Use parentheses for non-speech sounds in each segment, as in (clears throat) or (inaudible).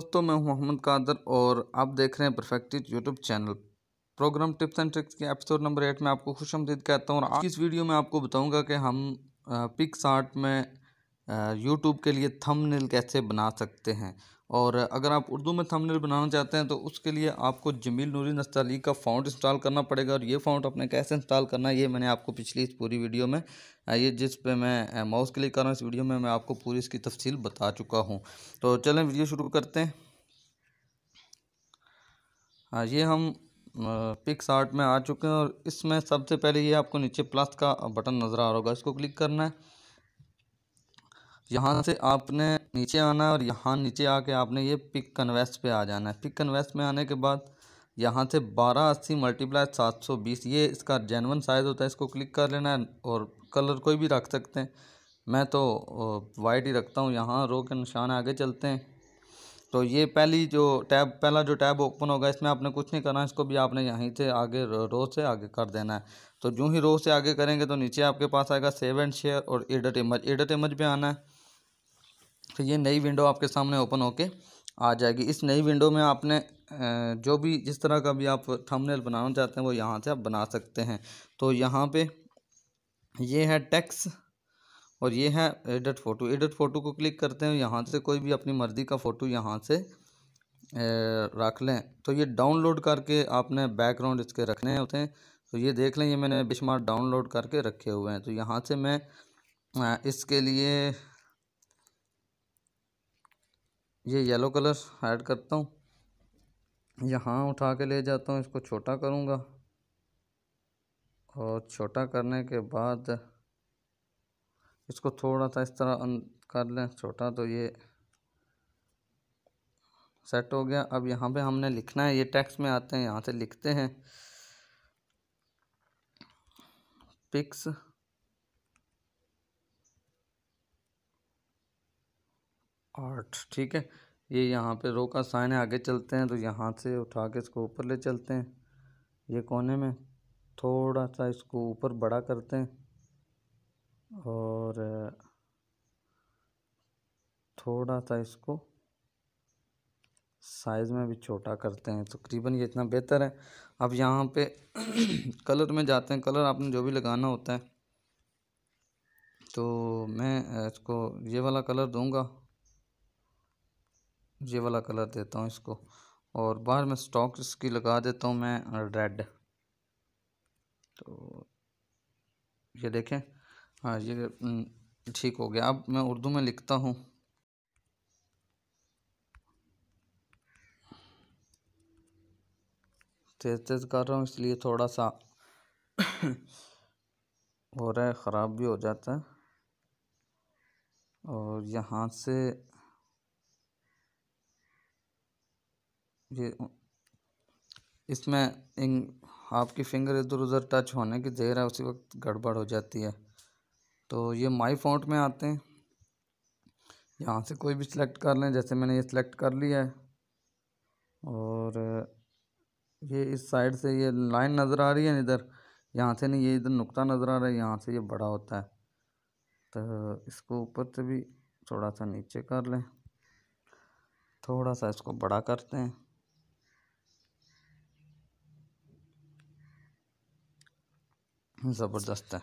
दोस्तों मैं हूं मोहम्मद कादर और आप देख रहे हैं perfective YouTube channel program tips and tricks के एपिसोड नंबर एट में आपको खुश आमदीद कहता हूं और आज इस वीडियो में आपको बताऊंगा कि हम पिक्स आर्ट में यूट्यूब के लिए थंबनेल कैसे बना सकते हैं और अगर आप उर्दू में थंबनेल बनाना चाहते हैं तो उसके लिए आपको जमील नूरी नस्ताली का फ़ाउंट इंस्टॉल करना पड़ेगा और ये फ़ाउंट आपने कैसे इंस्टॉल करना है ये मैंने आपको पिछली इस पूरी वीडियो में ये जिस पे मैं माउस क्लिक कर रहा हूँ इस वीडियो में मैं आपको पूरी इसकी तफसील बता चुका हूँ तो चलें वीडियो शुरू करते हैं हाँ ये हम पिक्स आर्ट में आ चुके हैं और इसमें सबसे पहले ये आपको नीचे प्लस का बटन नज़र आ रहा होगा इसको क्लिक करना है यहाँ से आपने नीचे आना है और यहाँ नीचे आके आपने ये पिक कन्वेस्ट पे आ जाना है पिक कन्वेस्ट में आने के बाद यहाँ से बारह अस्सी मल्टीप्लाई सात सौ बीस ये इसका जेनवन साइज़ होता है इसको क्लिक कर लेना है और कलर कोई भी रख सकते हैं मैं तो वाइट ही रखता हूँ यहाँ रो के निशान आगे चलते हैं तो ये पहली जो टैब पहला जो टैब ओपन होगा इसमें आपने कुछ नहीं करना इसको भी आपने यहीं से आगे रो से आगे कर देना है तो जूँ ही रो से आगे करेंगे तो नीचे आपके पास आएगा सेव एंड शेयर और एडट इमज एडट इमज पे आना है तो ये नई विंडो आपके सामने ओपन होके आ जाएगी इस नई विंडो में आपने जो भी जिस तरह का भी आप थंबनेल बनाना चाहते हैं वो यहाँ से आप बना सकते हैं तो यहाँ पे ये है टैक्स और ये है एडिट फ़ोटो एडिट फ़ोटो को क्लिक करते हैं यहाँ से कोई भी अपनी मर्ज़ी का फ़ोटो यहाँ से रख लें तो ये डाउनलोड करके आपने बैकग्राउंड इसके रखने होते हैं तो ये देख लें ये मैंने बिशमार डाउनलोड करके रखे हुए हैं तो यहाँ से मैं इसके लिए ये येलो कलर ऐड करता हूँ यहाँ उठा के ले जाता हूँ इसको छोटा करूँगा और छोटा करने के बाद इसको थोड़ा सा इस तरह कर लें छोटा तो ये सेट हो गया अब यहाँ पे हमने लिखना है ये टेक्स्ट में आते हैं यहाँ से लिखते हैं पिक्स आठ ठीक है ये यहाँ पे रो का साइन है आगे चलते हैं तो यहाँ से उठा के इसको ऊपर ले चलते हैं ये कोने में थोड़ा सा इसको ऊपर बड़ा करते हैं और थोड़ा सा इसको साइज़ में भी छोटा करते हैं तकरीबन तो ये इतना बेहतर है अब यहाँ पे (clears throat) कलर में जाते हैं कलर आपने जो भी लगाना होता है तो मैं इसको ये वाला कलर दूंगा ये वाला कलर देता हूँ इसको और बाहर में स्टॉक इसकी लगा देता हूँ मैं रेड तो ये देखें हाँ ये ठीक हो गया अब मैं उर्दू में लिखता हूँ तेज़ तेज़ कर रहा हूँ इसलिए थोड़ा सा (coughs) हो रहा है ख़राब भी हो जाता है और यहाँ से ये इसमें इन आपकी फिंगर इधर उधर टच होने की देर है उसी वक्त गड़बड़ हो जाती है तो ये माई फॉन्ट में आते हैं यहाँ से कोई भी सिलेक्ट कर लें जैसे मैंने ये सिलेक्ट कर लिया है और ये इस साइड से ये लाइन नज़र आ रही है इधर यहाँ से नहीं ये इधर नुकता नज़र आ रहा है यहाँ से ये बड़ा होता है तो इसको ऊपर से भी थोड़ा सा नीचे कर लें थोड़ा सा इसको बड़ा करते हैं ज़बरदस्त है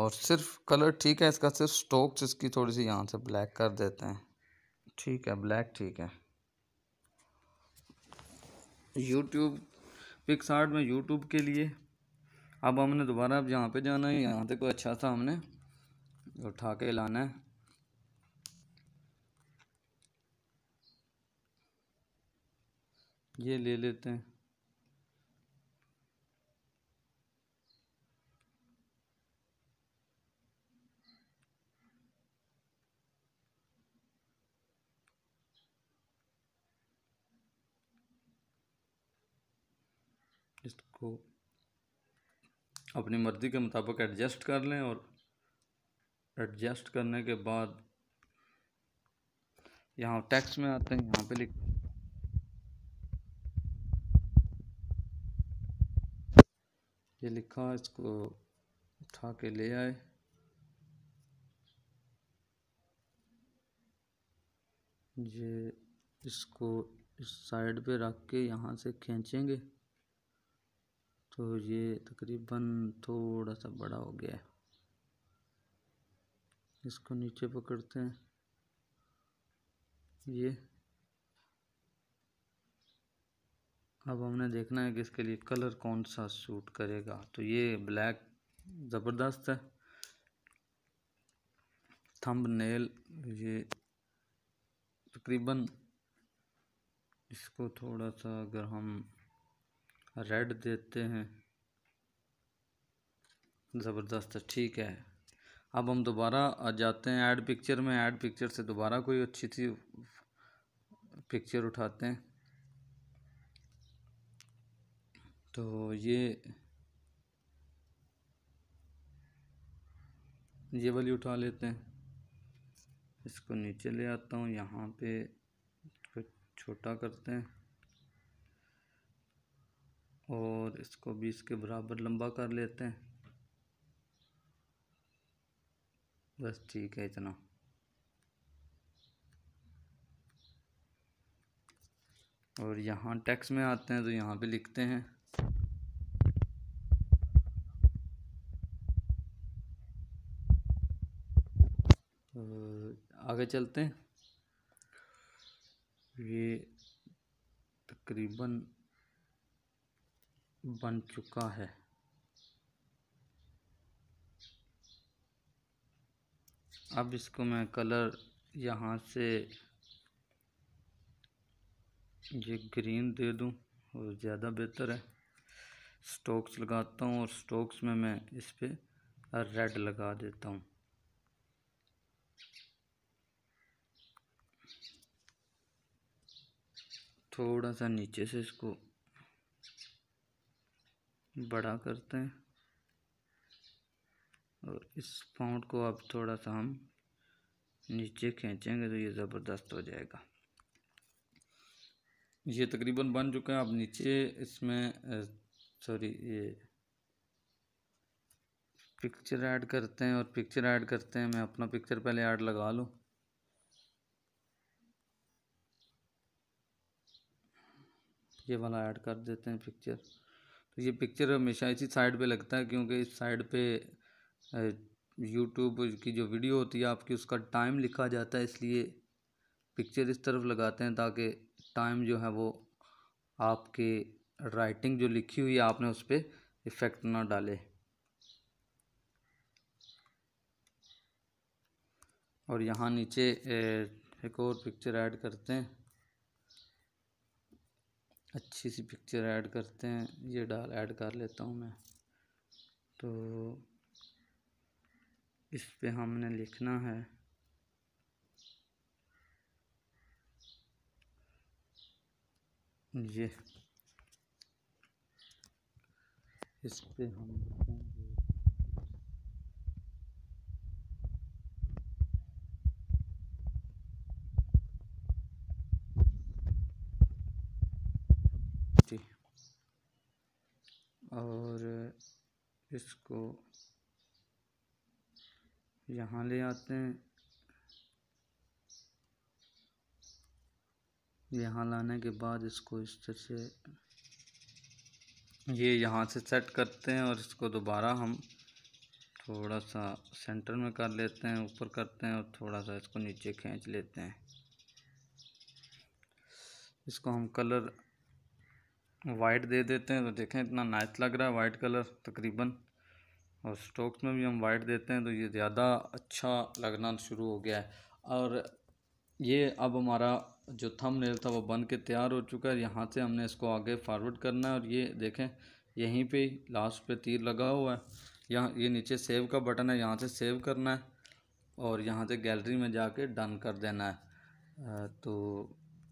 और सिर्फ कलर ठीक है इसका सिर्फ स्टोक्स इसकी थोड़ी सी यहाँ से ब्लैक कर देते हैं ठीक है ब्लैक ठीक है यूट्यूब पिक्स आर्ट में यूट्यूब के लिए अब हमने दोबारा अब यहाँ पे जाना है यहाँ से कोई अच्छा सा हमने उठा के लाना है ये ले लेते हैं इसको अपनी मर्ज़ी के मुताबिक एडजस्ट कर लें और एडजस्ट करने के बाद यहाँ टैक्स में आते हैं यहाँ पे लिख ये लिखा इसको उठा के ले आए ये इसको इस साइड पे रख के यहाँ से खींचेंगे तो ये तकरीबन थोड़ा सा बड़ा हो गया है इसको नीचे पकड़ते हैं ये अब हमने देखना है कि इसके लिए कलर कौन सा सूट करेगा तो ये ब्लैक ज़बरदस्त है थंब नेल ये तकरीबन इसको थोड़ा सा अगर हम रेड देते हैं ज़बरदस्त है ठीक है अब हम दोबारा जाते हैं ऐड पिक्चर में ऐड पिक्चर से दोबारा कोई अच्छी सी पिक्चर उठाते हैं तो ये ये वाली उठा लेते हैं इसको नीचे ले आता हूँ यहाँ पे छोटा करते हैं और इसको बीस के बराबर लंबा कर लेते हैं बस ठीक है इतना और यहाँ टैक्स में आते हैं तो यहाँ पे लिखते हैं आगे चलते हैं ये तकरीबन बन चुका है अब इसको मैं कलर यहाँ से ये ग्रीन दे दूँ और ज़्यादा बेहतर है स्टोक्स लगाता हूँ और स्टोक्स में मैं इस पर रेड लगा देता हूँ थोड़ा सा नीचे से इसको बड़ा करते हैं और इस फाउंड को अब थोड़ा सा हम नीचे खींचेंगे तो ये ज़बरदस्त हो जाएगा ये तकरीबन बन चुका है अब नीचे इसमें सॉरी ये पिक्चर ऐड करते हैं और पिक्चर ऐड करते हैं मैं अपना पिक्चर पहले ऐड लगा लूँ ये वाला ऐड कर देते हैं पिक्चर तो ये पिक्चर हमेशा इसी साइड पे लगता है क्योंकि इस साइड पे यूट्यूब की जो वीडियो होती है आपकी उसका टाइम लिखा जाता है इसलिए पिक्चर इस तरफ लगाते हैं ताकि टाइम जो है वो आपके राइटिंग जो लिखी हुई है आपने उस पर इफ़ेक्ट ना डाले और यहाँ नीचे एक और पिक्चर ऐड करते हैं अच्छी सी पिक्चर ऐड करते हैं ये डाल ऐड कर लेता हूँ मैं तो इस पे हमने लिखना है ये इस पे हम और इसको यहाँ ले आते हैं यहाँ लाने के बाद इसको इस तरह से ये यहाँ से सेट करते हैं और इसको दोबारा हम थोड़ा सा सेंटर में कर लेते हैं ऊपर करते हैं और थोड़ा सा इसको नीचे खींच लेते हैं इसको हम कलर वाइट दे देते हैं तो देखें इतना नाइस लग रहा है वाइट कलर तकरीबन और स्टोक्स में भी हम वाइट देते हैं तो ये ज़्यादा अच्छा लगना शुरू हो गया है और ये अब हमारा जो थंबनेल था वो बन के तैयार हो चुका है यहाँ से हमने इसको आगे फारवर्ड करना है और ये देखें यहीं पे लास्ट पे तीर लगा हुआ है यहाँ ये नीचे सेव का बटन है यहाँ से सेव करना है और यहाँ से गैलरी में जाके डन कर देना है तो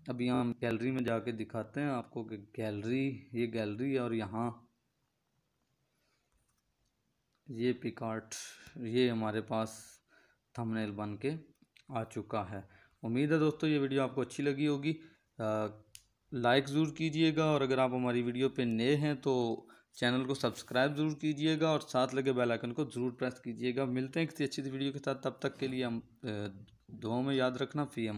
अभी हम गैलरी में जाके दिखाते हैं आपको कि गैलरी ये गैलरी और यहाँ ये पिकार्ट ये हमारे पास थंबनेल बन के आ चुका है उम्मीद है दोस्तों ये वीडियो आपको अच्छी लगी होगी लाइक ज़रूर कीजिएगा और अगर आप हमारी वीडियो पे नए हैं तो चैनल को सब्सक्राइब ज़रूर कीजिएगा और साथ लगे बेल आइकन को ज़रूर प्रेस कीजिएगा मिलते हैं किसी अच्छी वीडियो के साथ तब तक के लिए हम दुआओं में याद रखना फी